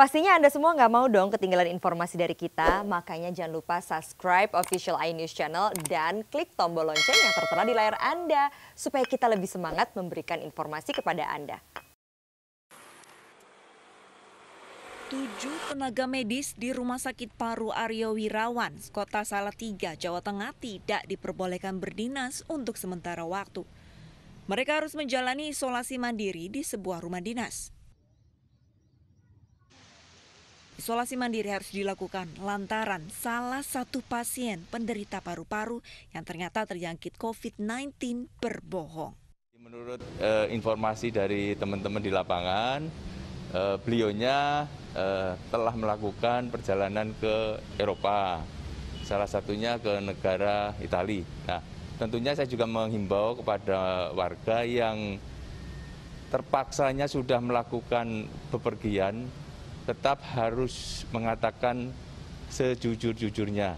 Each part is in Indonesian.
Pastinya Anda semua nggak mau dong ketinggalan informasi dari kita, makanya jangan lupa subscribe official iNews channel dan klik tombol lonceng yang tertera di layar Anda supaya kita lebih semangat memberikan informasi kepada Anda. Tujuh tenaga medis di Rumah Sakit Paru Aryo Wirawan, Kota Salatiga, Jawa Tengah tidak diperbolehkan berdinas untuk sementara waktu. Mereka harus menjalani isolasi mandiri di sebuah rumah dinas. Isolasi mandiri harus dilakukan lantaran salah satu pasien penderita paru-paru yang ternyata terjangkit COVID-19 berbohong. Menurut eh, informasi dari teman-teman di lapangan, eh, beliaunya eh, telah melakukan perjalanan ke Eropa, salah satunya ke negara Italia. Nah, tentunya saya juga menghimbau kepada warga yang terpaksanya sudah melakukan bepergian tetap harus mengatakan sejujur-jujurnya.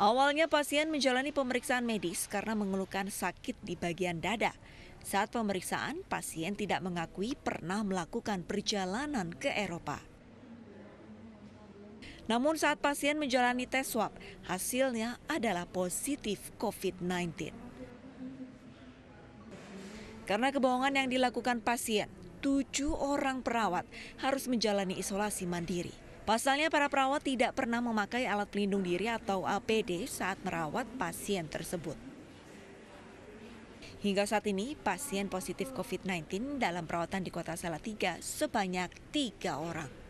Awalnya pasien menjalani pemeriksaan medis karena mengeluhkan sakit di bagian dada. Saat pemeriksaan, pasien tidak mengakui pernah melakukan perjalanan ke Eropa. Namun saat pasien menjalani tes swab, hasilnya adalah positif COVID-19. Karena kebohongan yang dilakukan pasien, tujuh orang perawat harus menjalani isolasi mandiri. Pasalnya para perawat tidak pernah memakai alat pelindung diri atau APD saat merawat pasien tersebut. Hingga saat ini, pasien positif COVID-19 dalam perawatan di kota Salatiga sebanyak tiga orang.